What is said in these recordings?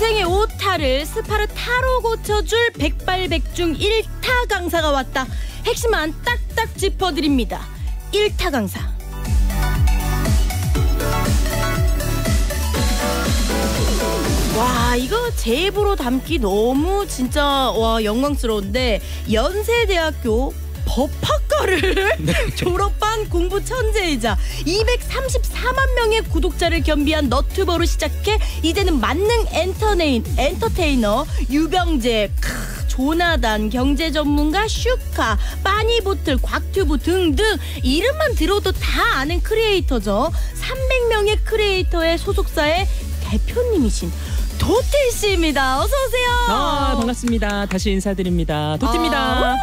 인생의 오타를 스파르타로 고쳐줄 백발백중 1타 강사가 왔다. 핵심만 딱딱 짚어드립니다. 1타 강사. 와, 이거 제 입으로 담기 너무 진짜 와 영광스러운데 연세대학교 법학 튜터를 졸업한 공부 천재이자 234만 명의 구독자를 겸비한 너튜버로 시작해 이제는 만능 엔터테인, 엔터테이너 유병재 크, 조나단 경제 전문가 슈카 빠니보틀 곽튜브 등등 이름만 들어도 다 아는 크리에이터죠 300명의 크리에이터의 소속사의 대표님이신 도티 씨입니다. 어서 오세요. 아, 반갑습니다. 다시 인사드립니다. 도티입니다. 아,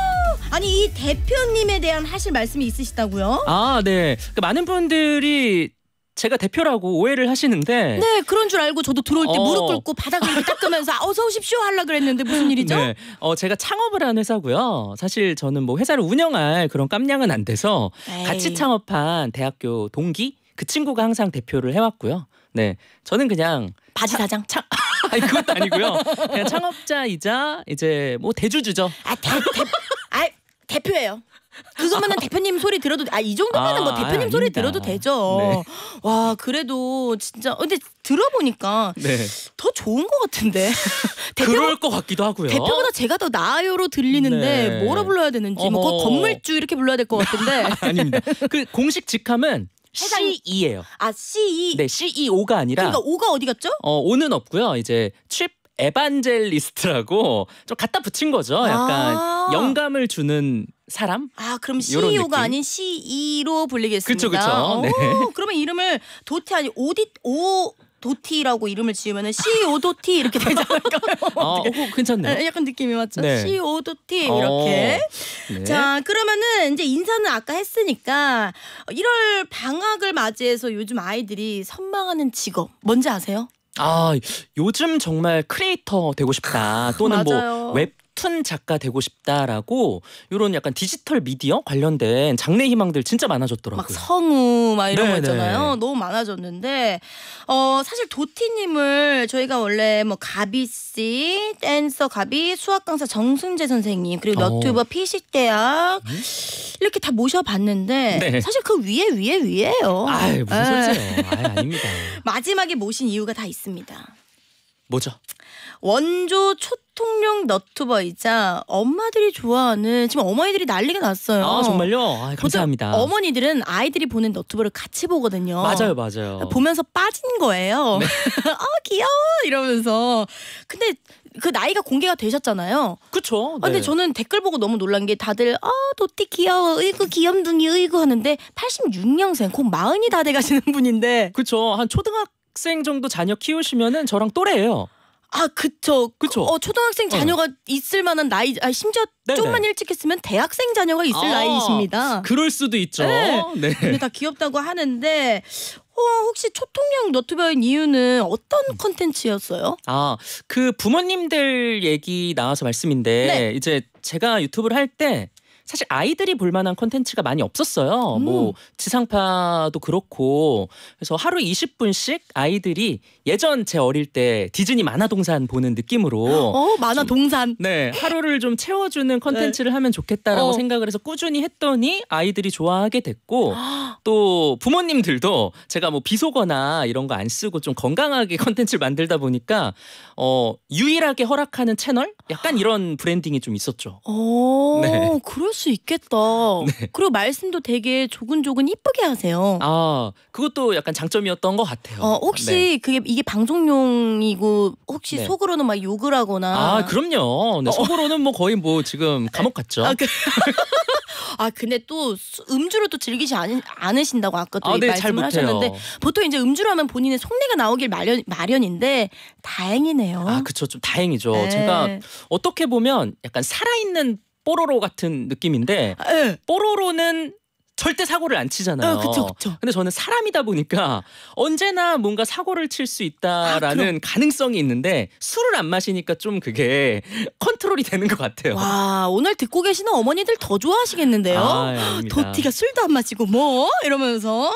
아니 이 대표님에 대한 하실 말씀이 있으시다고요? 아, 네. 그러니까 많은 분들이 제가 대표라고 오해를 하시는데 네 그런 줄 알고 저도 들어올 때 어. 무릎 꿇고 바닥을 닦으면서 어서 오십시오 하려 그랬는데 무슨 일이죠? 네, 어 제가 창업을 한 회사고요. 사실 저는 뭐 회사를 운영할 그런 깜냥은 안 돼서 에이. 같이 창업한 대학교 동기 그 친구가 항상 대표를 해왔고요. 네 저는 그냥 바지 사장 창 아니 그것도 아니고요. 그냥 창업자이자 이제 뭐 대주주죠. 아, 대, 대, 아 대표예요. 그 정도면 대표님 소리 들어도 아 이 정도면은 뭐 아, 뭐 대표님 아 소리 들어도 되죠. 네. 와 그래도 진짜 어, 근데 들어보니까 네. 더 좋은 것 같은데. 대표, 그럴 것 같기도 하고요. 대표보다 제가 더 나아요로 들리는데 네. 뭐라 불러야 되는지 뭐 어허. 뭐 건물주 이렇게 불러야 될 것 같은데. 아닙니다. 그 공식 직함은 C2예요. 아 C2. E 네, CEO가 아니라 그러니까 O가 어디 갔죠? 어, O는 없고요. 이제 칩 에반젤리스트라고 좀 갖다 붙인 거죠. 약간 아 영감을 주는 사람? 아 그럼 CEO가 아닌 CE로 e 불리겠습니다. 그렇죠, 그렇죠. 네. 그러면 이름을 도태 아니 오디 오 도티라고 이름을 지으면 CEO 도티 이렇게 되지 않을까요? 아, 어, 괜찮네. 네, 약간 느낌이 맞죠? 네. CEO 도티 어. 이렇게. 어, 네. 자 그러면은 이제 인사는 아까 했으니까 1월 방학을 맞이해서 요즘 아이들이 선망하는 직업 뭔지 아세요? 아 요즘 정말 크리에이터 되고 싶다 또는 뭐 웹. 웹툰 작가 되고 싶다라고 이런 약간 디지털 미디어 관련된 장래 희망들 진짜 많아졌더라고요. 막 성우 막 이런 네네. 거 네, 네. 있잖아요. 너무 많아졌는데 어 사실 도티님을 저희가 원래 뭐 가비 씨, 댄서 가비, 수학 강사 정순재 선생님 그리고 어. 튜버 PC 대학 음? 이렇게 다 모셔봤는데 네. 사실 그 위에 위에 위에요. 아 무슨 네. 소리세요? 아 아닙니다. 마지막에 모신 이유가 다 있습니다. 뭐죠? 원조 초 통령 너튜버이자 엄마들이 좋아하는 지금 어머니들이 난리가 났어요. 아 정말요? 아, 감사합니다. 어머니들은 아이들이 보는 너튜버를 같이 보거든요. 맞아요, 맞아요. 보면서 빠진 거예요. 네. 어 귀여워 이러면서 근데 그 나이가 공개가 되셨잖아요. 그쵸. 네. 아, 근데 네. 저는 댓글 보고 너무 놀란 게 다들 아도티 귀여워, 으이구 귀염둥이, 으이구 하는데 86년생, 곧 마흔이 다 돼가시는 분인데. 그쵸. 한초등 학생 정도 자녀 키우시면은 저랑 또래예요. 아 그쵸 그쵸 어 초등학생 어. 자녀가 어. 있을 만한 나이 아 심지어 네네. 좀만 일찍 했으면 대학생 자녀가 있을 아, 나이십니다. 그럴 수도 있죠. 네. 네. 근데 다 귀엽다고 하는데 어, 혹시 초통령 너튜버인 이유는 어떤 컨텐츠였어요? 음. 아, 그 부모님들 얘기 나와서 말씀인데 네. 이제 제가 유튜브를 할때 사실 아이들이 볼 만한 콘텐츠가 많이 없었어요. 뭐 음. 뭐 지상파도 그렇고 그래서 하루 20분씩 아이들이 예전 제 어릴 때 디즈니 만화 동산 보는 느낌으로 어, 만화 동산. 네, 하루를 좀 채워주는 콘텐츠를 네. 하면 좋겠다라고 어. 생각을 해서 꾸준히 했더니 아이들이 좋아하게 됐고 또 부모님들도 제가 뭐 비속어나 이런 거 안 쓰고 좀 건강하게 콘텐츠를 만들다 보니까 어 유일하게 허락하는 채널 약간 이런 브랜딩이 좀 있었죠. 어, 네. 그래 수 있겠다. 네. 그리고 말씀도 되게 조근조근 이쁘게 하세요. 아 그것도 약간 장점이었던 것 같아요. 어 혹시 네. 그게 이게 방송용이고 혹시 네. 속으로는 막 욕을 하거나 아 그럼요. 네, 어. 속으로는 뭐 거의 뭐 지금 감옥 갔죠. 아, 그... 아 근데 또 음주로 또 즐기지 않, 으신다고 아까 또 아, 네, 말씀을 하셨는데 보통 이제 음주로 하면 본인의 속내가 나오길 마련, 마련인데 다행이네요. 아 그쵸 좀 다행이죠. 네. 제가 어떻게 보면 약간 살아있는 뽀로로 같은 느낌인데 에. 아, 예. 뽀로로는 절대 사고를 안 치잖아요. 어, 그쵸, 그쵸. 근데 저는 사람이다 보니까 언제나 뭔가 사고를 칠 수 있다라는 아, 가능성이 있는데 술을 안 마시니까 좀 그게 컨트롤이 되는 것 같아요. 와 오늘 듣고 계시는 어머니들 더 좋아하시겠는데요. 아, 예, 도티가 술도 안 마시고 뭐 이러면서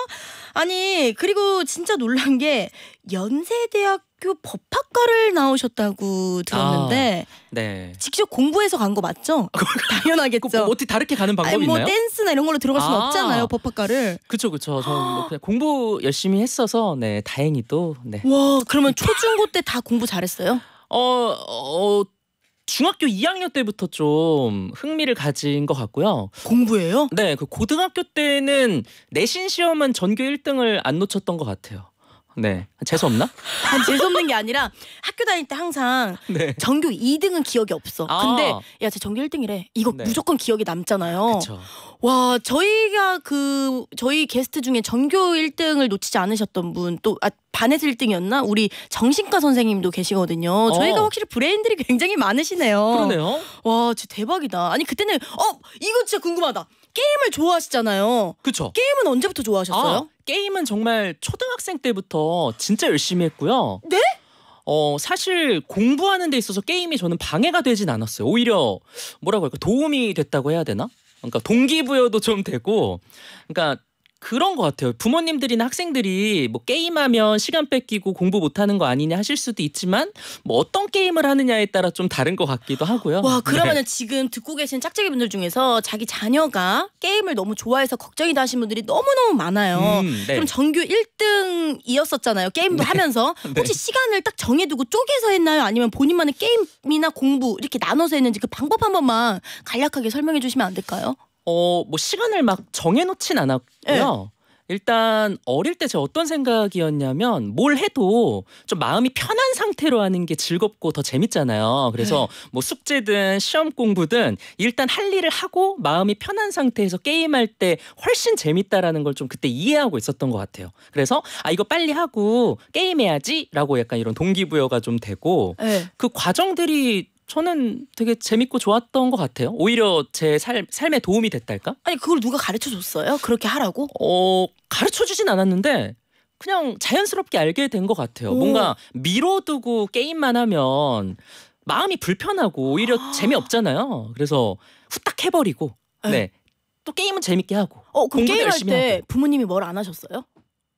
아니 그리고 진짜 놀란 게 연세대학 그 법학과를 나오셨다고 들었는데 아, 네. 직접 공부해서 간 거 맞죠? 아, 당연하겠죠. 뭐, 그 어떻게 다르게 가는 방법이 아니, 뭐 있나요? 댄스나 이런 걸로 들어갈 수는 아, 없잖아요, 법학과를. 그렇죠, 그렇죠. 저는 뭐 아. 그냥 공부 열심히 했어서 네 다행히 도 네. 와, 그러면 초중고 때 다 공부 잘했어요? 어, 어 중학교 2학년 때부터 좀 흥미를 가진 것 같고요. 공부예요? 네, 그 고등학교 때는 내신 시험은 전교 1등을 안 놓쳤던 것 같아요. 네. 재수 없나? 아, 재수 없는 게 아니라 학교 다닐 때 항상 네. 전교 2등은 기억이 없어. 아. 근데 야, 제 전교 1등이래. 이거 네. 무조건 기억이 남잖아요. 그쵸. 와, 저희가 그 저희 게스트 중에 전교 1등을 놓치지 않으셨던 분 또 아, 반에서 1등이었나? 우리 정신과 선생님도 계시거든요. 어. 저희가 확실히 브레인들이 굉장히 많으시네요. 그러네요. 와, 진짜 대박이다. 아니 그때는 어, 이거 진짜 궁금하다. 게임을 좋아하시잖아요. 그쵸. 게임은 언제부터 좋아하셨어요? 아, 게임은 정말 초등학생 때부터 진짜 열심히 했고요. 네? 어 사실 공부하는 데 있어서 게임이 저는 방해가 되진 않았어요. 오히려 뭐라고 할까 도움이 됐다고 해야 되나? 그러니까 동기부여도 좀 되고, 그러니까 그런 것 같아요. 부모님들이나 학생들이 뭐 게임하면 시간 뺏기고 공부 못하는 거 아니냐 하실 수도 있지만 뭐 어떤 게임을 하느냐에 따라 좀 다른 것 같기도 하고요. 와그러면 네. 지금 듣고 계신 짝짝이 분들 중에서 자기 자녀가 게임을 너무 좋아해서 걱정이다 하신 분들이 너무 너무 많아요. 음, 네. 그럼 전교 1등이었었잖아요. 게임도 네. 하면서 네. 혹시 시간을 딱 정해두고 쪼개서 했나요? 아니면 본인만의 게임이나 공부 이렇게 나눠서 했는지 그 방법 한 번만 간략하게 설명해 주시면 안 될까요? 어뭐 시간을 막 정해놓진 않았고요. 네. 일단 어릴 때제가 어떤 생각이었냐면 뭘 해도 좀 마음이 편한 상태로 하는 게 즐겁고 더 재밌잖아요. 그래서 네. 뭐 숙제든 시험 공부든 일단 할 일을 하고 마음이 편한 상태에서 게임할 때 훨씬 재밌다라는 걸 좀 그때 이해하고 있었던 것 같아요. 그래서 아 이거 빨리 하고 게임해야지라고 약간 이런 동기부여가 좀 되고 네. 그 과정들이 저는 되게 재밌고 좋았던 것 같아요. 오히려 제 삶, 삶에 도움이 됐달까? 아니 그걸 누가 가르쳐 줬어요? 그렇게 하라고? 어 가르쳐 주진 않았는데 그냥 자연스럽게 알게 된 것 같아요. 오. 뭔가 미뤄두고 게임만 하면 마음이 불편하고 오히려 아. 재미없잖아요. 그래서 후딱 해버리고 네. 네. 또 게임은 재밌게 하고 어, 공부게임 열심히 때 하고. 부모님이 뭘 안 하셨어요?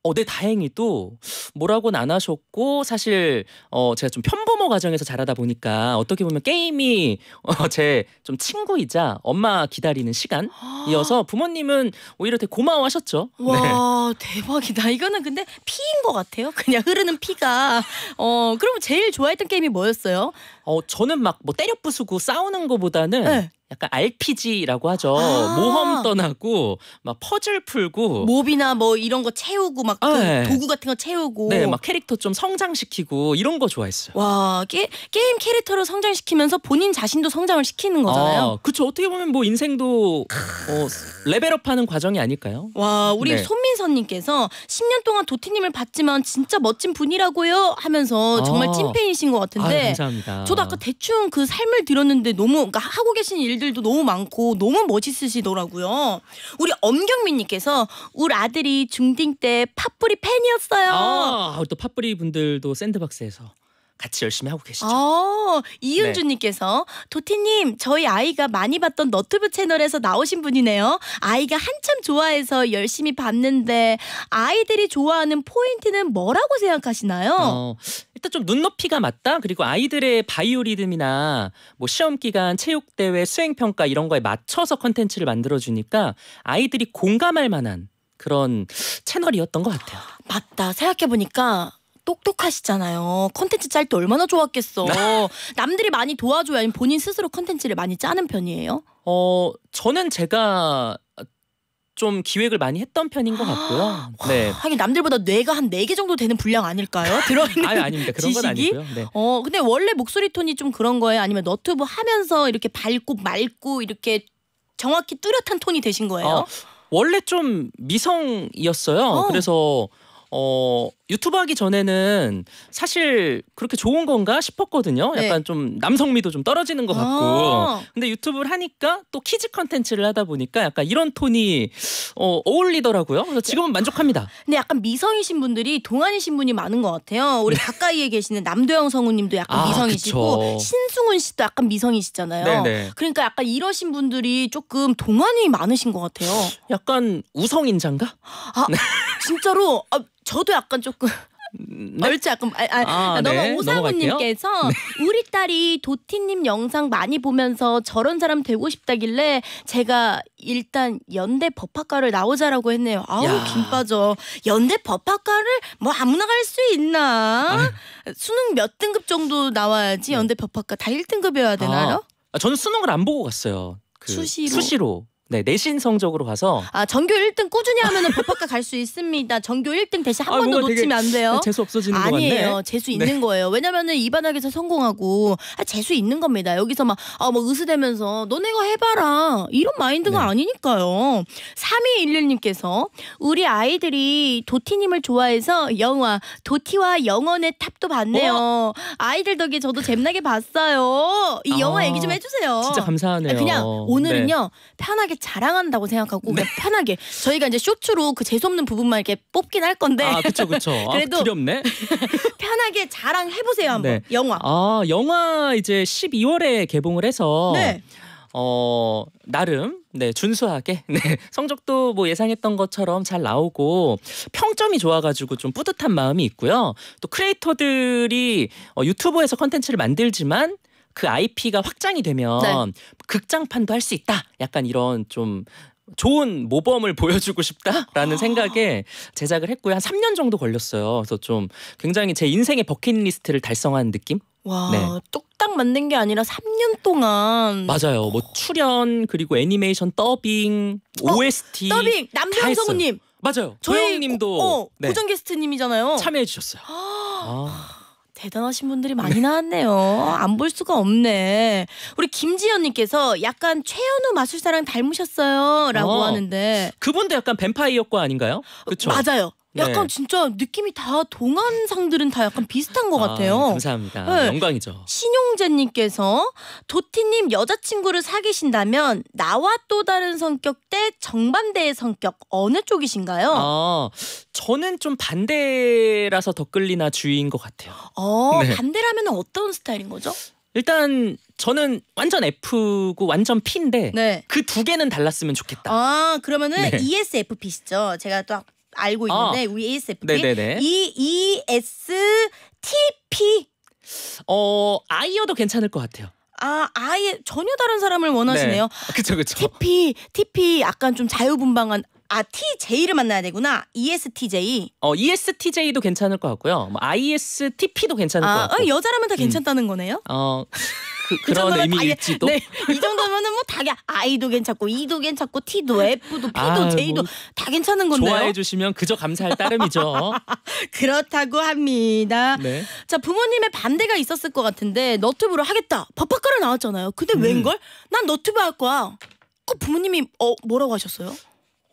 어, 네, 다행히도 뭐라고는 안 하셨고 사실 어, 제가 좀 편부모 가정에서 자라다 보니까 어떻게 보면 게임이 어, 제 좀 친구이자 엄마 기다리는 시간이어서 아. 부모님은 오히려 되게 고마워하셨죠. 와 네. 대박이다. 이거는 근데 피인 것 같아요. 그냥 흐르는 피가. 어 그러면 제일 좋아했던 게임이 뭐였어요? 어 저는 막 뭐 때려 부수고 싸우는 거보다는 네. 약간 RPG라고 하죠. 아 모험 떠나고 막 퍼즐 풀고 몹이나 뭐 이런 거 채우고 막 그 네. 그 도구 같은 거 채우고 네, 막 캐릭터 좀 성장시키고 이런 거 좋아했어요. 와, 게, 게임 캐릭터를 성장시키면서 본인 자신도 성장을 시키는 거잖아요. 아, 그쵸 어떻게 보면 뭐 인생도 어, 레벨업하는 과정이 아닐까요? 와, 우리 네. 손민선 님께서 10년 동안 도티님을 봤지만 진짜 멋진 분이라고요 하면서 정말 아 찐팬이신 것 같은데 아, 감사합니다. 저도 아까 대충 그 삶을 들었는데 너무 그러니까 하고 계신 일들도 너무 많고 너무 멋있으시더라고요. 우리 엄경민님께서 우리 아들이 중딩 때 팝뿌리 팬이었어요. 아, 또 팝뿌리 분들도 샌드박스에서 같이 열심히 하고 계시죠. 어, 이은주님께서 네. 도티님 저희 아이가 많이 봤던 너튜브 채널에서 나오신 분이네요. 아이가 한참 좋아해서 열심히 봤는데 아이들이 좋아하는 포인트는 뭐라고 생각하시나요? 어, 일단 좀 눈높이가 맞다. 그리고 아이들의 바이오리듬이나 뭐 시험 기간, 체육 대회, 수행 평가 이런 거에 맞춰서 컨텐츠를 만들어 주니까 아이들이 공감할 만한 그런 채널이었던 것 같아요. 맞다. 생각해 보니까 똑똑하시잖아요. 컨텐츠 짤 때 얼마나 좋았겠어. 네. 남들이 많이 도와줘야 아니면 본인 스스로 컨텐츠를 많이 짜는 편이에요? 어, 저는 제가 좀 기획을 많이 했던 편인 것 같고요. 네. 하긴 남들보다 뇌가 한 네 개 정도 되는 분량 아닐까요? 들어있는 아니, 아닙니다. 그런 지식이? 건 아니고요. 네. 어, 근데 원래 목소리 톤이 좀 그런 거예요? 아니면 너튜브 하면서 이렇게 밝고 맑고 이렇게 정확히 뚜렷한 톤이 되신 거예요? 어, 원래 좀 미성이었어요. 어. 그래서 어 유튜브 하기 전에는 사실 그렇게 좋은 건가 싶었거든요. 네. 약간 네. 좀 남성미도 좀 떨어지는 것 같고. 아 근데 유튜브를 하니까 또 키즈 컨텐츠를 하다 보니까 약간 이런 톤이 어, 어울리더라고요. 그래서 지금은 만족합니다. 근데 약간 미성이신 분들이 동안이신 분이 많은 것 같아요. 우리 네. 가까이에 계시는 남도영 성우님도 약간 아, 미성이시고 그쵸. 신승훈 씨도 약간 미성이시잖아요. 네네. 네. 그러니까 약간 이러신 분들이 조금 동안이 많으신 것 같아요. 약간 우성인장인가 아. 네. 진짜로 아, 저도 약간 조금 음, 네? 얼추 약간 아, 아, 아, 넘어 그러니까 네. 오상우님께서 네. 우리 딸이 도티님 영상 많이 보면서 저런 사람 되고 싶다길래 제가 일단 연대 법학과를 나오자라고 했네요. 아우 김 빠져. 연대 법학과를 뭐 아무나 갈 수 있나? 아니. 수능 몇 등급 정도 나와야지 네. 연대 법학과 다 1등급이어야 되나요? 아, 아, 저는 수능을 안 보고 갔어요. 그 수시로. 수시로. 네, 내신 성적으로 가서 아, 전교 1등 꾸준히 하면은 법학과 갈 수 있습니다. 전교 1등 대신 한 아, 번도 놓치면 안 돼요. 재수 없어지는 거 같네. 아니에요. 재수 네. 있는 네. 거예요. 왜냐면은 이 반학에서 성공하고 아, 재수 있는 겁니다. 여기서 막 어, 뭐 으스대면서 너네가 해 봐라. 이런 마인드가 네. 아니니까요. 3211님께서 우리 아이들이 도티님을 좋아해서 영화 도티와 영원의 탑도 봤네요. 어? 아이들 덕에 저도 잼나게 봤어요. 이 아, 영화 얘기 좀해 주세요. 진짜 감사하네요. 그냥 오늘은요. 네. 편하게 자랑한다고 생각하고 네. 편하게 저희가 이제 쇼츠로 그 재수 없는 부분만 이렇게 뽑긴 할 건데 아 그쵸 그쵸 아, 그래도 두렵네 편하게 자랑해 보세요 한번 네. 영화 아 영화 이제 12월에 개봉을 해서 네. 어 나름 네 준수하게 네 성적도 뭐 예상했던 것처럼 잘 나오고 평점이 좋아가지고 좀 뿌듯한 마음이 있고요 또 크리에이터들이 어, 유튜브에서 컨텐츠를 만들지만 그 IP가 확장이 되면 네. 극장판도 할 수 있다. 약간 이런 좀 좋은 모범을 보여주고 싶다라는 아. 생각에 제작을 했고요. 한 3년 정도 걸렸어요. 그래서 좀 굉장히 제 인생의 버킷리스트를 달성한 느낌? 와, 네. 뚝딱 만든 게 아니라 3년 동안 맞아요. 뭐 출연 그리고 애니메이션 더빙, 어, OST 더빙 남정성우님 맞아요. 조영님도 어, 네. 고정 게스트님이잖아요. 참여해 주셨어요. 아. 아. 대단하신 분들이 많이 나왔네요. 안 볼 수가 없네. 우리 김지현님께서 약간 최현우 마술사랑 닮으셨어요라고 어, 하는데 그분도 약간 뱀파이어과 아닌가요? 그쵸? 맞아요. 네. 약간 네. 진짜 느낌이 다 동안 상들은 다 약간 비슷한 것 아, 같아요. 예, 감사합니다. 네. 영광이죠. 신용재님께서 도티님 여자친구를 사귀신다면 나와 또 다른 성격 때 정반대의 성격 어느 쪽이신가요? 아, 저는 좀 반대라서 더 끌리나 주의인 것 같아요. 어, 네. 반대라면 어떤 스타일인 거죠? 일단 저는 완전 F고 완전 P인데 네. 그두 개는 달랐으면 좋겠다. 아 그러면은 네. ESFP시죠. 제가 또 알고 어. 있는데 아. 우리 ESFP 네네네. E ESTP 어 아이어도 괜찮을 것 같아요. 아 아예 전혀 다른 사람을 원하시네요. 네. 아, 그쵸 그 TP TP 약간 좀 자유분방한 아 TJ를 만나야 되구나. ESTJ. 어 ESTJ도 괜찮을 것 같고요. 뭐 ISTP도 괜찮을 아, 것 같고. 아 여자라면 다 음. 괜찮다는 음. 거네요. 어. 그, 그 런 의미일지도. 네, 이 정도면은 뭐다 아이도 괜찮고 이도 괜찮고 티도 아, F도 P도 아, 뭐 J도 뭐, 다 괜찮은 건데요. 좋아해 주시면 그저 감사할 따름이죠. 그렇다고 합니다. 네. 자 부모님의 반대가 있었을 것 같은데 너튜브를 하겠다. 법학과라 나왔잖아요. 근데 음. 웬걸? 난 너튜브 할 거야. 그 부모님이 어 뭐라고 하셨어요?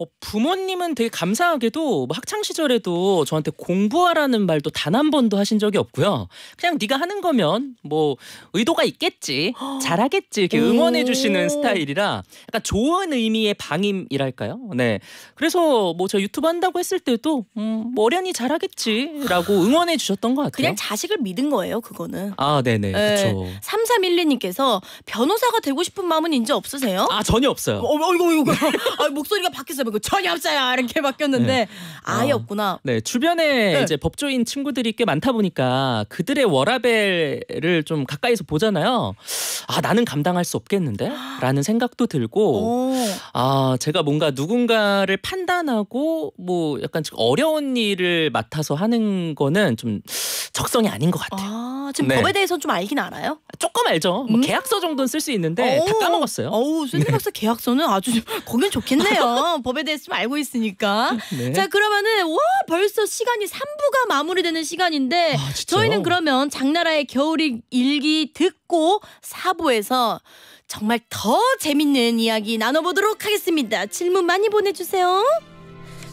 어, 부모님은 되게 감사하게도 뭐 학창 시절에도 저한테 공부하라는 말도 단 한 번도 하신 적이 없고요. 그냥 네가 하는 거면 뭐 의도가 있겠지, 잘하겠지 이렇게 응원해 주시는 스타일이라 약간 좋은 의미의 방임이랄까요. 네, 그래서 뭐 저 유튜브 한다고 했을 때도 음, 머련히 뭐 잘하겠지라고 응원해 주셨던 것 같아요. 그냥 자식을 믿은 거예요, 그거는. 아, 네네, 그렇죠. 3312님께서 변호사가 되고 싶은 마음은 이제 없으세요? 아 전혀 없어요. 어, 이 어, 이거, 이거. 아, 목소리가 바뀌었어요. 보고 뭐 그 전혀 없어요 이렇게 바뀌었는데 네. 아예 어, 없구나. 네 주변에 네. 이제 법조인 친구들이 꽤 많다 보니까 그들의 워라벨을 좀 가까이서 보잖아요. 아 나는 감당할 수 없겠는데라는 생각도 들고 오. 어. 아 제가 뭔가 누군가를 판단하고 뭐 약간 어려운 일을 맡아서 하는 거는 좀 적성이 아닌 것 같아요. 아, 지금 네. 법에 대해서 는좀 알긴 알아요? 조금 알죠. 뭐 음? 뭐 계약서 정도는 쓸 수 있는데 오. 다 까먹었어요. 어우 샌드박스 네. 계약서는 아주 거긴 좋겠네요. 법 답에 대해서 알고 있으니까. 네. 자 그러면은 와 벌써 시간이 3부가 마무리되는 시간인데 아, 저희는 그러면 장나라의 겨울이 일기 듣고 4부에서 정말 더 재밌는 이야기 나눠보도록 하겠습니다. 질문 많이 보내주세요.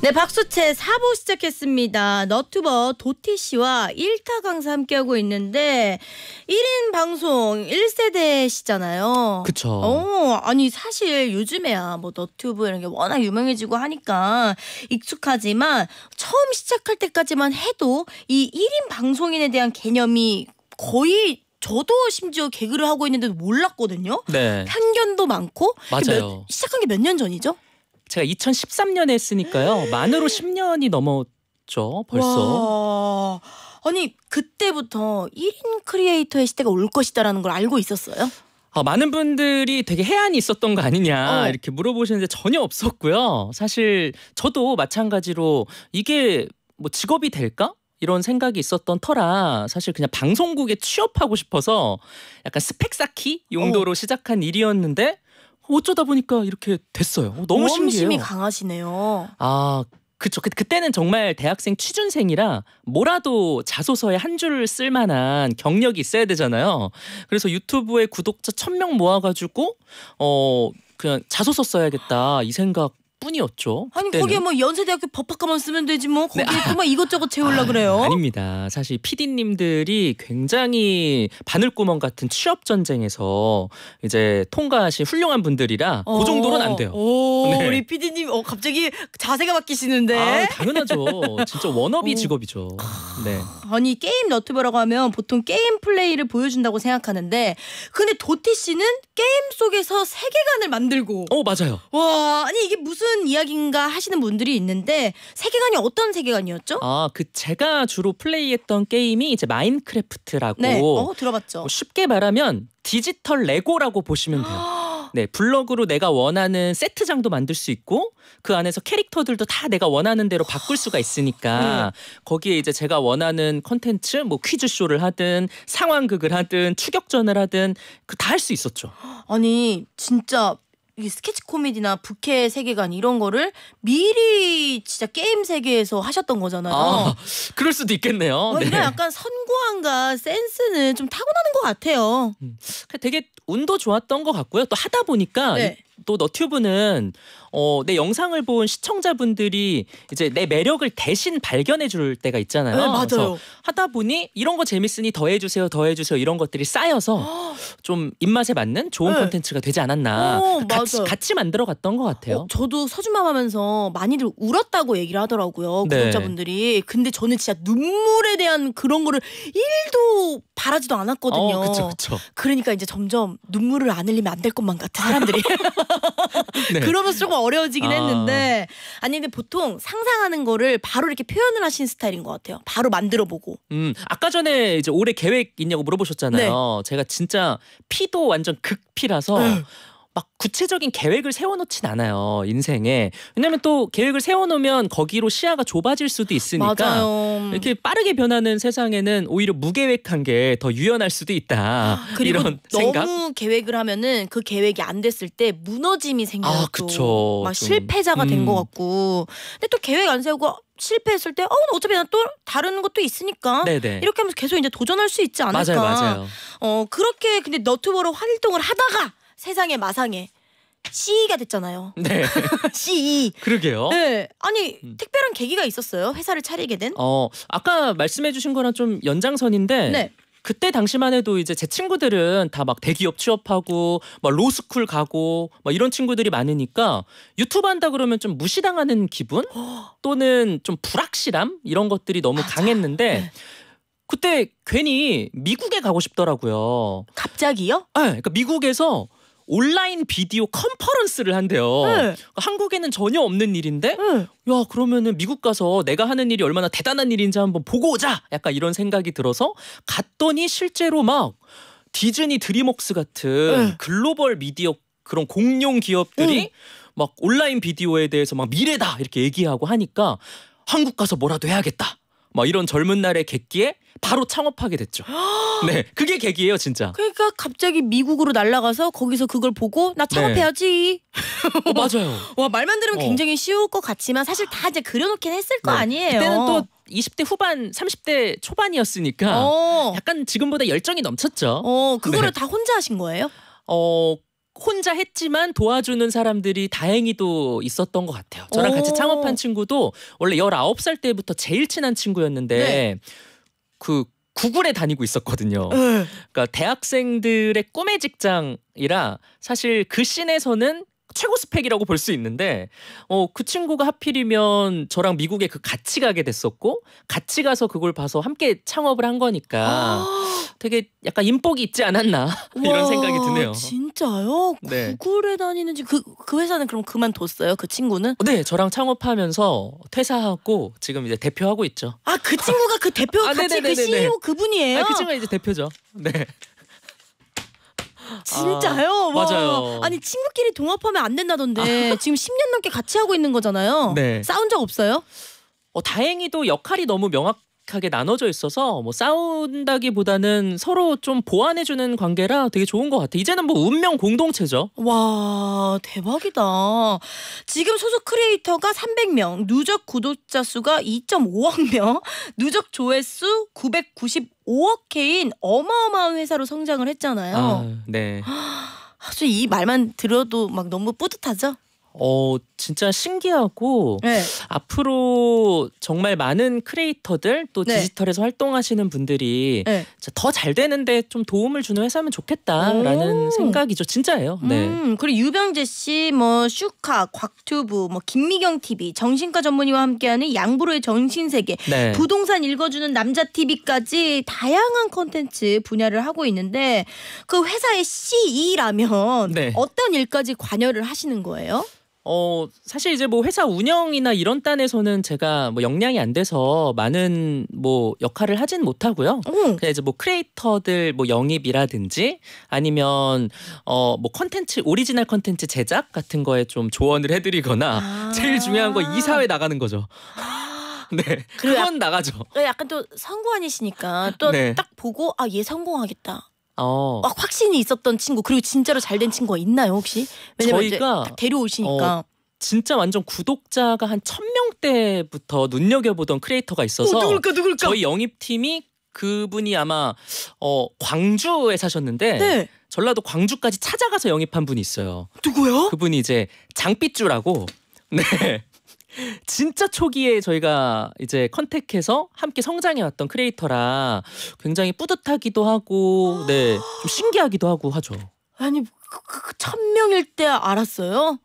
네, 박수채 4부 시작했습니다. 너튜버 도티 씨와 1타 강사 함께하고 있는데 1인 방송 1세대시잖아요. 그쵸. 어, 아니 사실 요즘에야 뭐 너튜브 이런 게 워낙 유명해지고 하니까 익숙하지만 처음 시작할 때까지만 해도 이 1인 방송인에 대한 개념이 거의 저도 심지어 개그를 하고 있는데도 몰랐거든요. 네. 편견도 많고 맞아요. 몇, 시작한 게 몇 년 전이죠? 제가 2013년에 했으니까요. 네. 만으로 10년이 넘었죠. 벌써. 와. 아니 그때부터 1인 크리에이터의 시대가 올 것이다라는 걸 알고 있었어요? 어, 많은 분들이 되게 해안이 있었던 거 아니냐 어. 이렇게 물어보시는데 전혀 없었고요. 사실 저도 마찬가지로 이게 뭐 직업이 될까? 이런 생각이 있었던 터라 사실 그냥 방송국에 취업하고 싶어서 약간 스펙 쌓기 용도로 어. 시작한 일이었는데 어쩌다 보니까 이렇게 됐어요. 어, 너무 신기해요. 심이 강하시네요. 아 그쵸. 그, 그때는 정말 대학생 취준생이라 뭐라도 자소서에 한 줄을 쓸 만한 경력이 있어야 되잖아요. 그래서 유튜브에 구독자 천명 모아가지고, 어, 그냥 자소서 써야겠다. 이 생각 뿐이었죠. 아니 그때는. 거기에 뭐 연세대학교 법학과만 쓰면 되지 뭐 거기에 네. 또막 이것저것 채우려 아, 그래요. 아닙니다. 사실 PD님들이 굉장히 바늘구멍 같은 취업 전쟁에서 이제 통과하신 훌륭한 분들이라 어. 그 정도는 안 돼요. 오, 네. 우리 PD님 어, 갑자기 자세가 바뀌시는데. 아, 당연하죠. 진짜 워너비 직업이죠. 네. 아니 게임 너튜버라고 하면 보통 게임 플레이를 보여준다고 생각하는데 근데 도티 씨는 게임 속에서 세계관을 만들고 어 맞아요. 와 아니 이게 무슨 이야기인가 하시는 분들이 있는데 세계관이 어떤 세계관이었죠? 아 그 제가 주로 플레이했던 게임이 이제 마인크래프트라고 네. 어 들어봤죠. 뭐 쉽게 말하면 디지털 레고라고 보시면 돼요. 아, 네, 블럭으로 내가 원하는 세트장도 만들 수 있고 그 안에서 캐릭터들도 다 내가 원하는 대로 바꿀 수가 있으니까 네. 거기에 이제 제가 원하는 컨텐츠 뭐 퀴즈 쇼를 하든 상황극을 하든 추격전을 하든 그 다 할 수 있었죠. 아니 진짜 이 스케치 코미디나 부캐 세계관 이런 거를 미리 진짜 게임 세계에서 하셨던 거잖아요. 아, 그럴 수도 있겠네요. 어, 네. 이 약간 선고함과 센스는 좀 타고나는 것 같아요. 음. 그 되게 운도 좋았던 것 같고요. 또 하다 보니까 네. 또 너튜브는 어, 내 영상을 본 시청자분들이 이제 내 매력을 대신 발견해 줄 때가 있잖아요. 네, 맞아요. 하다 보니 이런 거 재밌으니 더 해주세요, 더 해주세요 이런 것들이 쌓여서 좀 입맛에 맞는 좋은 네. 콘텐츠가 되지 않았나 오, 어, 같이, 맞아요. 같이 만들어갔던 것 같아요. 어, 저도 서준맘 하면서 많이들 울었다고 얘기를 하더라고요 네. 구독자분들이. 근데 저는 진짜 눈물에 대한 그런 거를 1도 바라지도 않았거든요. 어, 그쵸, 그 그러니까 이제 점점 눈물을 안 흘리면 안 될 것만 같은 사람들이. 네. 그러면서 조금 어려워지긴 아. 했는데 아니 근데 보통 상상하는 거를 바로 이렇게 표현을 하신 스타일인 것 같아요. 바로 만들어 보고. 음 아까 전에 이제 올해 계획 있냐고 물어보셨잖아요. 네. 제가 진짜 피도 완전 극피라서. 막 구체적인 계획을 세워놓진 않아요 인생에 왜냐면 또 계획을 세워놓으면 거기로 시야가 좁아질 수도 있으니까 맞아요. 이렇게 빠르게 변하는 세상에는 오히려 무계획한 게 더 유연할 수도 있다 그리고 이런 너무 생각 계획을 하면은 그 계획이 안 됐을 때 무너짐이 생겨요 아, 또. 그쵸. 막 실패자가 된것 음. 같고 근데 또 계획 안 세우고 실패했을 때 어, 어차피 나또 다른 것도 있으니까 네네. 이렇게 하면서 계속 이제 도전할 수 있지 않을까 맞아요 맞아요 어 그렇게 근데 너튜버로 활동을 하다가 세상에 마상에 CE가 됐잖아요. 네. CE. 그러게요. 네. 아니 음. 특별한 계기가 있었어요. 회사를 차리게 된? 어 아까 말씀해주신 거랑 좀 연장선인데. 네. 그때 당시만 해도 이제 제 친구들은 다 막 대기업 취업하고 막 로스쿨 가고 막 이런 친구들이 많으니까 유튜브 한다 그러면 좀 무시당하는 기분 또는 좀 불확실함 이런 것들이 너무 맞아. 강했는데 네. 그때 괜히 미국에 가고 싶더라고요. 갑자기요? 네, 그러니까 미국에서 온라인 비디오 컨퍼런스를 한대요. 네. 그러니까 한국에는 전혀 없는 일인데 네. 야 그러면은 미국 가서 내가 하는 일이 얼마나 대단한 일인지 한번 보고 오자. 약간 이런 생각이 들어서 갔더니 실제로 막 디즈니 드림웍스 같은 네. 글로벌 미디어 그런 공룡 기업들이 네. 막 온라인 비디오에 대해서 막 미래다 이렇게 얘기하고 하니까 한국 가서 뭐라도 해야겠다. 막 이런 젊은 날의 객기에 바로 창업하게 됐죠. 네, 그게 계기예요, 진짜. 그러니까 갑자기 미국으로 날아가서 거기서 그걸 보고 나 네. 창업해야지. 어, 맞아요. 와 말만 들으면 어. 굉장히 쉬울 것 같지만 사실 다 이제 그려놓긴 했을 거 네. 아니에요. 그때는 또 20대 후반, 30대 초반이었으니까 어. 약간 지금보다 열정이 넘쳤죠. 어, 그거를 네. 다 혼자 하신 거예요? 어, 혼자 했지만 도와주는 사람들이 다행히도 있었던 것 같아요. 저랑 같이 창업한 친구도 원래 19살 때부터 제일 친한 친구였는데 네. 그 구글에 다니고 있었거든요. 네. 그러니까 대학생들의 꿈의 직장이라 사실 그 씬에서는 최고 스펙이라고 볼 수 있는데 어, 그 친구가 하필이면 저랑 미국에 그 같이 가게 됐었고 같이 가서 그걸 봐서 함께 창업을 한 거니까 아 되게 약간 인복이 있지 않았나 이런 생각이 드네요. 진짜요? 네. 구글에 다니는지 그, 그 회사는 그럼 그만뒀어요? 그 친구는? 어, 네, 저랑 창업하면서 퇴사하고 지금 이제 대표하고 있죠. 아, 그 친구가 그 대표 아, 같이 그 네네네네네. 그 CEO 그분이에요? 아, 그 친구가 이제 대표죠. 네. 진짜요? 아, 와. 맞아요. 아니 친구끼리 동업하면 안 된다던데 아. 지금 10년 넘게 같이 하고 있는 거잖아요. 네. 싸운 적 없어요? 어, 다행히도 역할이 너무 명확 명확하게 나눠져 있어서 뭐 싸운다기보다는 서로 좀 보완해주는 관계라 되게 좋은 것 같아. 이제는 뭐 운명 공동체죠. 와 대박이다. 지금 소속 크리에이터가 300명, 누적 구독자 수가 2.5억 명, 누적 조회수 995억 개인 어마어마한 회사로 성장을 했잖아요. 아, 네. 아주 이 말만 들어도 막 너무 뿌듯하죠? 어 진짜 신기하고 네. 앞으로 정말 많은 크리에이터들 또 네. 디지털에서 활동하시는 분들이 네. 더잘 되는데 좀 도움을 주는 회사면 좋겠다라는 생각이죠 진짜예요. 네. 음, 그리고 유병재 씨, 뭐 슈카, 곽튜브, 뭐 김미경 TV, 정신과 전문의와 함께하는 양부로의 정신 세계, 네. 부동산 읽어주는 남자 TV까지 다양한 컨텐츠 분야를 하고 있는데 그 회사의 CE라면 네. 어떤 일까지 관여를 하시는 거예요? 어 사실 이제 뭐 회사 운영이나 이런 단에서는 제가 뭐 역량이 안 돼서 많은 뭐 역할을 하진 못하고요. 응. 음. 그냥 이제 뭐 크리에이터들 뭐 영입이라든지 아니면 어뭐 컨텐츠 오리지널 컨텐츠 제작 같은 거에 좀 조언을 해드리거나 아 제일 중요한 거 이사회 나가는 거죠. 아. 네. 그건 나가죠. 네, 약간 또선구아니시니까 또딱 네. 보고 아 얘 성공하겠다. 어. 막 확신이 있었던 친구 그리고 진짜로 잘 된 친구가 있나요 혹시? 왜냐면 저희가 이제 데려오시니까 어, 진짜 완전 구독자가 한1 0 0 0명대부터 눈여겨보던 크리에이터가 있어서 어, 누굴까, 누굴까? 저희 영입팀이 그분이 아마 어, 광주에 사셨는데 네. 전라도 광주까지 찾아가서 영입한 분이 있어요. 누구요? 그분이 이제 장삐쭈라고 네. 진짜 초기에 저희가 이제 컨택해서 함께 성장해왔던 크리에이터라 굉장히 뿌듯하기도 하고 네 좀 신기하기도 하고 하죠. 아니 그, 그, 그 천명일 때 알았어요?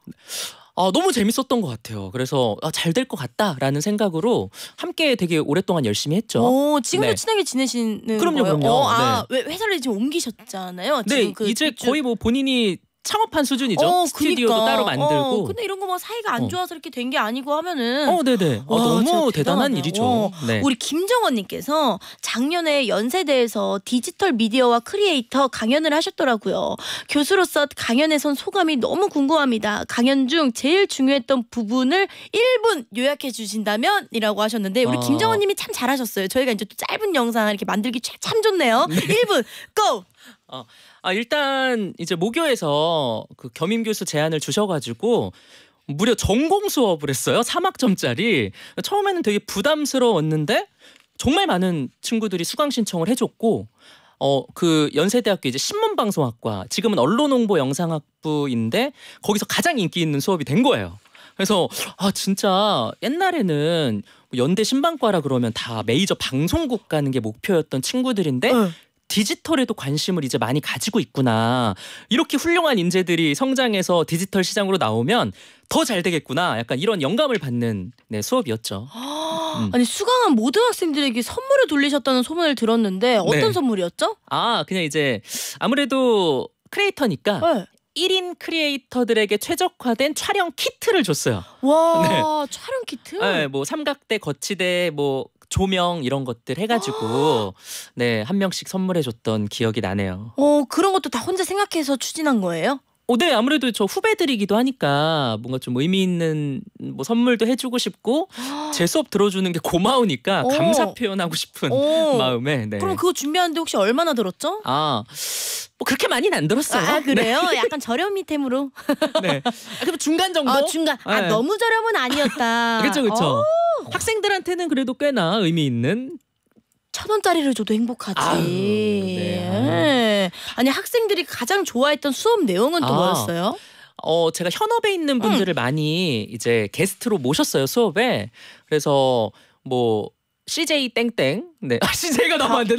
아, 너무 재밌었던 것 같아요. 그래서 아, 잘될 것 같다라는 생각으로 함께 되게 오랫동안 열심히 했죠. 오, 지금도 네. 친하게 지내시는 그럼요, 거예요? 그럼요. 어, 아, 네. 회사를 지금 옮기셨잖아요. 네, 지금 그 이제 대출... 거의 뭐 본인이 창업한 수준이죠. 어, 스튜디오도 그러니까. 따로 만들고. 어, 근데 이런 거뭐 사이가 안 어. 좋아서 어. 이렇게 된 게 아니고 하면은. 어, 네네. 와, 어, 아, 너무 대단한 일이죠. 어, 네. 우리 김정원님께서 작년에 연세대에서 디지털 미디어와 크리에이터 강연을 하셨더라고요. 교수로서 강연에선 소감이 너무 궁금합니다. 강연 중 제일 중요했던 부분을 1분 요약해 주신다면이라고 하셨는데 우리 아. 김정원님이 참 잘하셨어요. 저희가 이제 또 짧은 영상 이렇게 만들기 참 좋네요. 네. 1분 고. 어. 아, 일단 이제 모교에서 그 겸임 교수 제안을 주셔가지고 무려 전공 수업을 했어요. 3학점짜리. 처음에는 되게 부담스러웠는데 정말 많은 친구들이 수강 신청을 해줬고 어 그 연세대학교 이제 신문방송학과 지금은 언론홍보 영상학부인데 거기서 가장 인기 있는 수업이 된 거예요. 그래서 아 진짜 옛날에는 뭐 연대 신방과라 그러면 다 메이저 방송국 가는 게 목표였던 친구들인데 응. 디지털에도 관심을 이제 많이 가지고 있구나. 이렇게 훌륭한 인재들이 성장해서 디지털 시장으로 나오면 더 잘 되겠구나. 약간 이런 영감을 받는 네, 수업이었죠. 아, 음. 아니 수강한 모든 학생들에게 선물을 돌리셨다는 소문을 들었는데 어떤 네. 선물이었죠? 아 그냥 이제 아무래도 크리에이터니까 네. 1인 크리에이터들에게 최적화된 촬영 키트를 줬어요. 와, 네. 촬영 키트? 네, 뭐 삼각대, 거치대, 뭐 조명 이런 것들 해가지고 네한 명씩 선물해줬던 기억이 나네요. 어, 그런 것도 다 혼자 생각해서 추진한 거예요? 어, 네 아무래도 저 후배들이기도 하니까 뭔가 좀 의미 있는 뭐 선물도 해주고 싶고 제 수업 들어주는 게 고마우니까 오. 어. 감사 표현하고 싶은 오. 어. 마음에. 네. 그럼 그거 준비하는데 혹시 얼마나 들었죠? 아. 뭐 그렇게 많이는 안 들었어요. 아, 아 그래요? 네. 약간 저렴이템으로. 네. 아, 그럼 중간 정도. 아 중간. 아 네. 너무 저렴은 아니었다. 그렇죠 그렇죠. 학생들한테는 그래도 꽤나 의미 있는 천 원짜리를 줘도 행복하지. 아유, 네. 예. 아니 학생들이 가장 좋아했던 수업 내용은 또 아. 뭐였어요? 어 제가 현업에 있는 음. 분들을 응. 많이 이제 게스트로 모셨어요 수업에. 그래서 뭐 CJ 땡땡. 네. 아, CJ가 나오면 안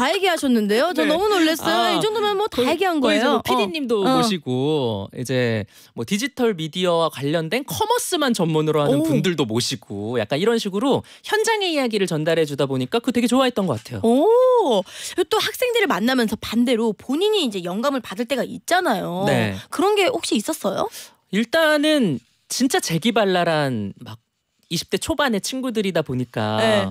다 얘기하셨는데요. 저 네. 너무 놀랐어요. 아, 이 정도면 뭐 다 얘기한 거예요뭐 PD님도 어. 어. 모시고 이제 뭐 디지털 미디어와 관련된 커머스만 전문으로 하는 오. 분들도 모시고 약간 이런 식으로 현장의 이야기를 전달해주다 보니까 그 되게 좋아했던 것 같아요. 오, 또 학생들을 만나면서 반대로 본인이 이제 영감을 받을 때가 있잖아요. 네. 그런 게 혹시 있었어요? 일단은 진짜 재기발랄한 막 20대 초반의 친구들이다 보니까 네.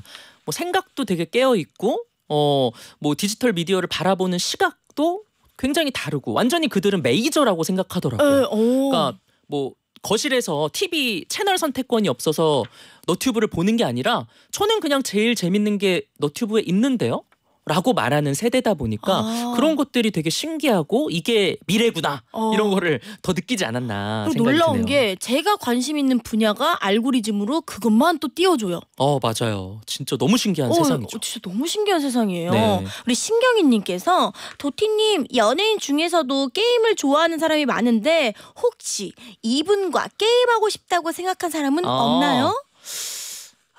뭐 생각도 되게 깨어 있고 어, 뭐 디지털 미디어를 바라보는 시각도 굉장히 다르고 완전히 그들은 메이저라고 생각하더라고요. 에, 네, 그러니까 뭐 거실에서 TV 채널 선택권이 없어서 너튜브를 보는 게 아니라 저는 그냥 제일 재밌는 게 너튜브에 있는데요. 라고 말하는 세대다 보니까 아. 그런 것들이 되게 신기하고 이게 미래구나 어. 이런 거를 더 느끼지 않았나 생각이 놀라운 드네요. 게 제가 관심 있는 분야가 알고리즘으로 그것만 또 띄워줘요. 어 맞아요. 진짜 너무 신기한 어, 세상이죠. 어, 진짜 너무 신기한 세상이에요. 네. 우리 신경희님께서 도티님 연예인 중에서도 게임을 좋아하는 사람이 많은데 혹시 이분과 게임하고 싶다고 생각한 사람은 아. 없나요?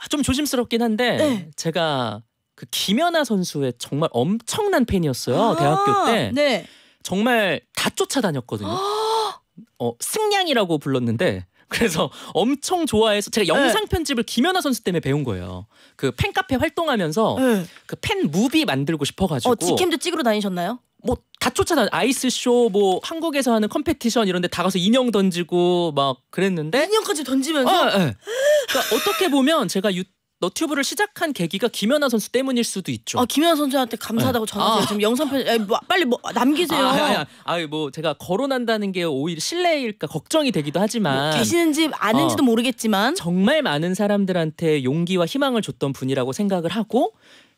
아, 좀 조심스럽긴 한데 네. 제가 그 김연아 선수의 정말 엄청난 팬이었어요. 아 대학교 때. 네. 정말 다 쫓아다녔거든요. 어, 승냥이라고 불렀는데 그래서 엄청 좋아해서 제가 네. 영상 편집을 김연아 선수 때문에 배운 거예요. 그 팬카페 활동하면서 네. 그팬 무비 만들고 싶어가지고. 어, 직캠도 찍으러 다니셨나요? 뭐 다 쫓아다 아이스 쇼뭐 한국에서 하는 컴페티션 이런데 다 가서 인형 던지고 막 그랬는데 인형까지 던지면서 어, 네. 그러니까 어떻게 보면 제가 유, 너튜브를 시작한 계기가 김연아 선수 때문일 수도 있죠. 아 김연아 선수한테 감사하다고 네. 전하세요. 아. 지금 영상 편 뭐, 빨리 뭐, 남기세요. 아뭐 아, 아, 제가 거론한다는 게 오히려 실례일까 걱정이 되기도 하지만 뭐, 계시는지 아는지도 어, 모르겠지만 정말 많은 사람들한테 용기와 희망을 줬던 분이라고 생각을 하고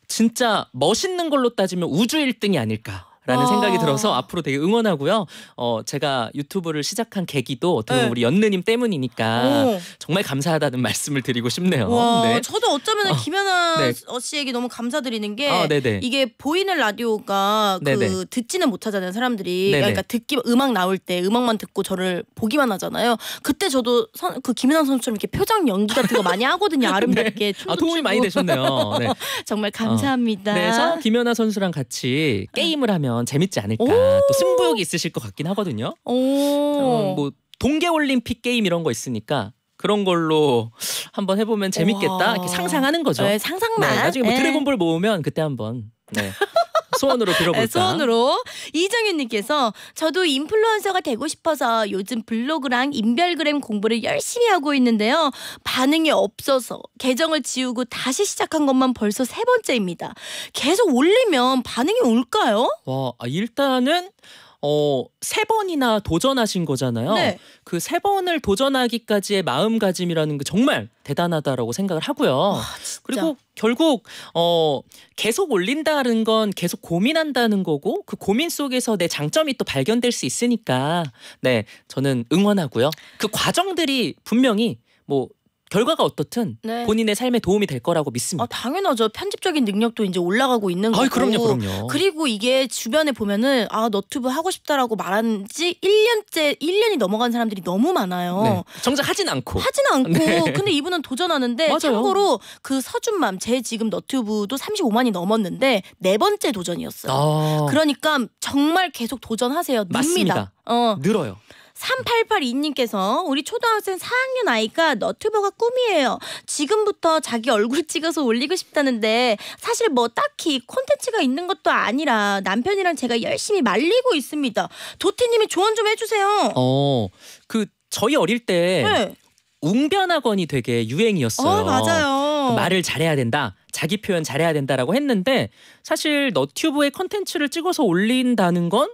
진짜 멋있는 걸로 따지면 우주 1등이 아닐까. 라는 아. 생각이 들어서 앞으로 되게 응원하고요. 어, 제가 유튜브를 시작한 계기도 어떻게 보면 네. 우리 연느님 때문이니까 오. 정말 감사하다는 말씀을 드리고 싶네요. 와, 네. 저도 어쩌면 어, 김연아 네. 씨에게 너무 감사드리는 게 아, 이게 보이는 라디오가 그 듣지는 못하잖아요. 사람들이 네네. 그러니까 듣기 음악 나올 때 음악만 듣고 저를 보기만 하잖아요. 그때 저도 선, 그 김연아 선수처럼 이렇게 표정 연기 같은 거 많이 하거든요. 네. 아름답게 네. 아, 도움이 많이 되셨네요. 네. 정말 어. 감사합니다. 어. 네, 저 김연아 선수랑 같이 게임을 하면 하면 재밌지 않을까. 또 승부욕이 있으실 것 같긴 하거든요. 어, 뭐 동계 올림픽 게임 이런 거 있으니까 그런 걸로 한번 해보면 재밌겠다. 이렇게 상상하는 거죠. 네, 상상만. 네, 나중에 뭐 네. 드래곤볼 모으면 그때 한번. 네. 소원으로 네, 들어볼까 소원으로 이정윤님께서 저도 인플루언서가 되고 싶어서 요즘 블로그랑 인별그램 공부를 열심히 하고 있는데요. 반응이 없어서 계정을 지우고 다시 시작한 것만 벌써 세 번째입니다. 계속 올리면 반응이 올까요? 와 아, 일단은 어, 세 번이나 도전하신 거잖아요. 네. 그세 번을 도전하기까지의 마음가짐이라는 게 정말 대단하다라고 생각을 하고요. 와, 아, 그리고 결국 어, 계속 올린다는 건 계속 고민한다는 거고 그 고민 속에서 내 장점이 또 발견될 수 있으니까 네, 저는 응원하고요. 그 과정들이 분명히 뭐 결과가 어떻든 네. 본인의 삶에 도움이 될 거라고 믿습니다. 아, 당연하죠. 편집적인 능력도 이제 올라가고 있는 거고. 아, 그럼요, 그럼요. 그리고 이게 주변에 보면은 아 너튜브 하고 싶다라고 말한 지 1년째 1년이 넘어간 사람들이 너무 많아요. 네. 정작 하진 않고. 하진 않고. 네. 근데 이분은 도전하는데 맞아요. 참고로 그 서준맘 제 지금 너튜브도 35만이 넘었는데 네 번째 도전이었어요. 아. 그러니까 정말 계속 도전하세요. 늡니다. 맞니다 어. 늘어요. 3882님께서 우리 초등학생 4학년 아이가 너튜버가 꿈이에요. 지금부터 자기 얼굴 찍어서 올리고 싶다는데 사실 뭐 딱히 콘텐츠가 있는 것도 아니라 남편이랑 제가 열심히 말리고 있습니다. 도티님이 조언 좀 해주세요. 어, 그 저희 어릴 때 네. 웅변학원이 되게 유행이었어요. 어, 맞아요. 말을 잘해야 된다. 자기 표현 잘해야 된다라고 했는데 사실 너튜브에 콘텐츠를 찍어서 올린다는 건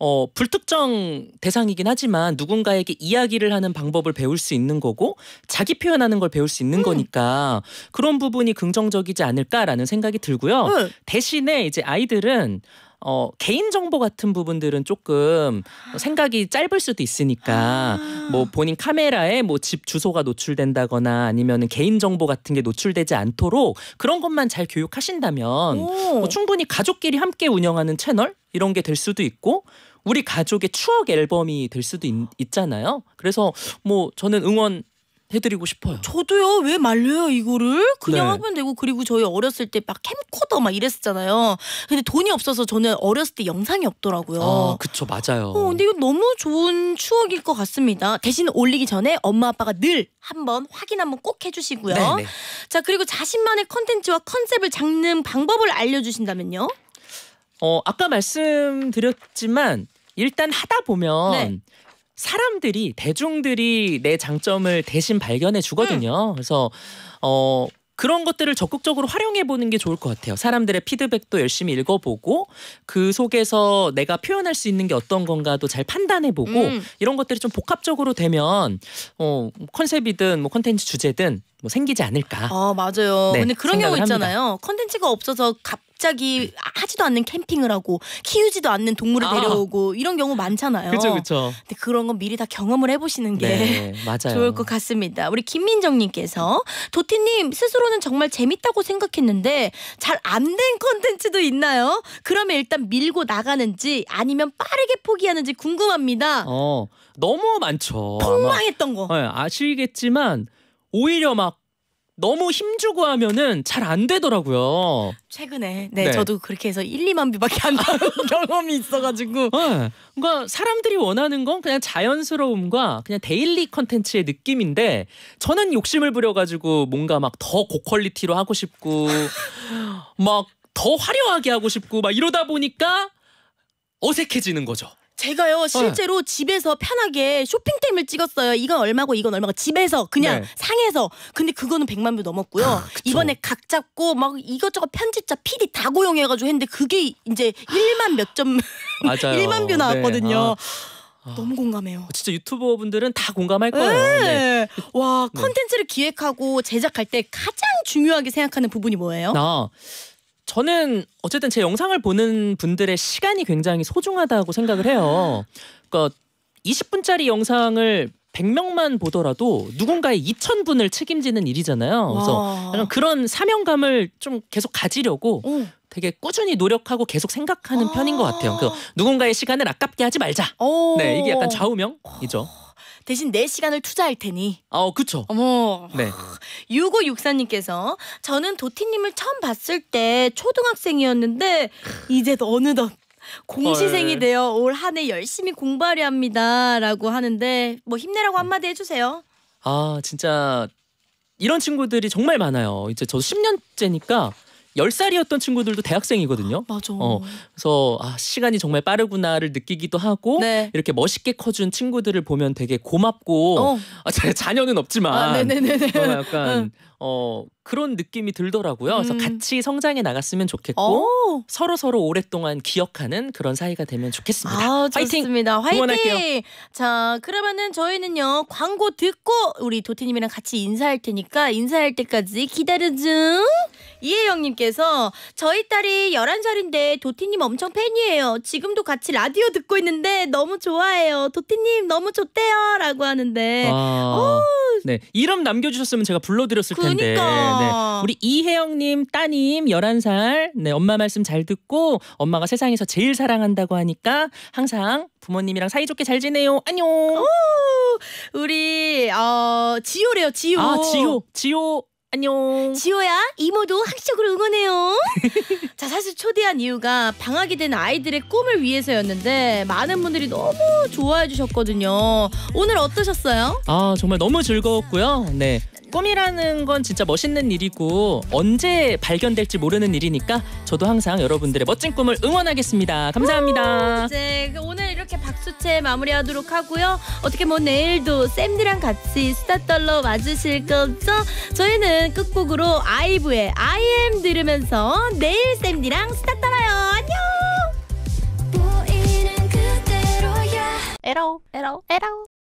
어, 불특정 대상이긴 하지만 누군가에게 이야기를 하는 방법을 배울 수 있는 거고 자기 표현하는 걸 배울 수 있는 음. 거니까 그런 부분이 긍정적이지 않을까라는 생각이 들고요. 음. 대신에 이제 아이들은 어, 개인정보 같은 부분들은 조금 생각이 짧을 수도 있으니까 아. 뭐 본인 카메라에 뭐 집 주소가 노출된다거나 아니면 개인정보 같은 게 노출되지 않도록 그런 것만 잘 교육하신다면 뭐 충분히 가족끼리 함께 운영하는 채널 이런 게 될 수도 있고 우리 가족의 추억 앨범이 될 수도 있, 잖아요 그래서 뭐 저는 응원 해드리고 싶어요. 저도요. 왜 말려요 이거를? 그냥 네. 하면 되고 그리고 저희 어렸을 때 막 캠코더 막 이랬었잖아요. 근데 돈이 없어서 저는 어렸을 때 영상이 없더라고요. 아, 그쵸 맞아요. 어, 근데 이거 너무 좋은 추억일 것 같습니다. 대신 올리기 전에 엄마 아빠가 늘 한번 확인 한번 꼭 해주시고요. 네네. 네. 자 그리고 자신만의 컨텐츠와 컨셉을 잡는 방법을 알려주신다면요? 어 아까 말씀드렸지만 일단 하다 보면 네. 사람들이 대중들이 내 장점을 대신 발견해 주거든요. 음. 그래서 어 그런 것들을 적극적으로 활용해 보는 게 좋을 것 같아요. 사람들의 피드백도 열심히 읽어보고 그 속에서 내가 표현할 수 있는 게 어떤 건가도 잘 판단해 보고 음. 이런 것들이 좀 복합적으로 되면 어, 컨셉이든 뭐 컨텐츠 주제든 뭐 생기지 않을까. 아 맞아요. 네, 근데 그런 경우 있잖아요. 컨텐츠가 없어서 갑 갑자기 하지도 않는 캠핑을 하고 키우지도 않는 동물을 아. 데려오고 이런 경우 많잖아요. 그렇죠, 그렇죠. 근데 그런 건 미리 다 경험을 해보시는 게 네, 맞아요. 좋을 것 같습니다. 우리 김민정님께서 도티님 스스로는 정말 재밌다고 생각했는데 잘 안 된 컨텐츠도 있나요? 그러면 일단 밀고 나가는지 아니면 빠르게 포기하는지 궁금합니다. 어, 너무 많죠. 폭망했던 거. 네, 아시겠지만 오히려 막 너무 힘주고 하면은 잘 안 되더라고요. 최근에 네, 네, 저도 그렇게 해서 1, 2만 뷰밖에 안 나온 경험이 있어가지고 네, 그러니까 사람들이 원하는 건 그냥 자연스러움과 그냥 데일리 컨텐츠의 느낌인데 저는 욕심을 부려가지고 뭔가 막 더 고퀄리티로 하고 싶고 막 더 화려하게 하고 싶고 막 이러다 보니까 어색해지는 거죠. 제가요 어. 실제로 집에서 편하게 쇼핑템을 찍었어요. 이건 얼마고 이건 얼마고 집에서 그냥 네. 상에서 근데 그거는 100만 뷰 넘었고요. 아, 이번에 각 잡고 막 이것저것 편집자 PD 다 고용해가지고 했는데 그게 이제 1만 몇 점, 1만 뷰 나왔거든요. 네. 아. 아. 너무 공감해요. 어, 진짜 유튜버 분들은 다 공감할 거예요. 네. 네. 와 네. 컨텐츠를 기획하고 제작할 때 가장 중요하게 생각하는 부분이 뭐예요? 나 아, 저는 어쨌든 제 영상을 보는 분들의 시간이 굉장히 소중하다고 생각을 해요. 그러니까 20분짜리 영상을 100명만 보더라도 누군가의 2,000분을 책임지는 일이잖아요. 그래서 약간 그런 사명감을 좀 계속 가지려고 오. 어. 되게 꾸준히 노력하고 계속 생각하는 아 편인 것 같아요. 아. 그래서 누군가의 시간을 아깝게 하지 말자. 어. 네, 이게 약간 좌우명이죠. 대신 내 시간을 투자할 테니. 어, 그쵸. 어머. 네. 6564님께서 저는 도티님을 처음 봤을 때 초등학생이었는데 이제도 어느덧 공시생이 헐. 되어 올 한해 열심히 공부하려 합니다라고 하는데 뭐 힘내라고 음. 한마디 해주세요. 아 진짜 이런 친구들이 정말 많아요. 이제 저 10년째니까 1 0살이었던 친구들도 대학생이거든요. 아, 맞아. 어, 그래서 아, 시간이 정말 빠르구나를 느끼기도 하고 네. 이렇게 멋있게 커준 친구들을 보면 되게 고맙고 어. 아, 자, 자녀는 없지만 아, 네네네네. 약간 어 그런 느낌이 들더라고요. 그래서 음. 같이 성장해 나갔으면 좋겠고 어. 서로 서로 오랫동안 기억하는 그런 사이가 되면 좋겠습니다. 아, 화이팅! 좋습니다. 화이팅! 응원할게요. 자 그러면은 저희는요 광고 듣고 우리 도티님이랑 같이 인사할 테니까 인사할 때까지 기다려줘. 이혜영님께서 저희 딸이 11살인데 도티님 엄청 팬이에요. 지금도 같이 라디오 듣고 있는데 너무 좋아해요. 도티님 너무 좋대요. 라고 하는데. 아, 네. 이름 남겨주셨으면 제가 불러드렸을 텐데. 그 텐데. 그러니까. 그러니까. 네. 우리 이혜영님 따님 11살 네 엄마 말씀 잘 듣고 엄마가 세상에서 제일 사랑한다고 하니까 항상 부모님이랑 사이좋게 잘 지내요. 안녕. 오, 우리 어 지효래요 지효. 아 지효 지효. 안녕. 지호야, 이모도 학식적으로 응원해요. 자, 사실 초대한 이유가 방학이 된 아이들의 꿈을 위해서였는데 많은 분들이 너무 좋아해 주셨거든요. 오늘 어떠셨어요? 아, 정말 너무 즐거웠고요. 네. 꿈이라는 건 진짜 멋있는 일이고 언제 발견될지 모르는 일이니까 저도 항상 여러분들의 멋진 꿈을 응원하겠습니다. 감사합니다. 이제 오늘 이렇게 박수채 마무리하도록 하고요. 어떻게 뭐 내일도 쌤들이랑 같이 수다 떨러 와주실 거죠? 저희는 끝곡으로 아이브의 I am 들으면서 내일 쌤들이랑 수다 떨어요. 안녕. 에러 에러 에러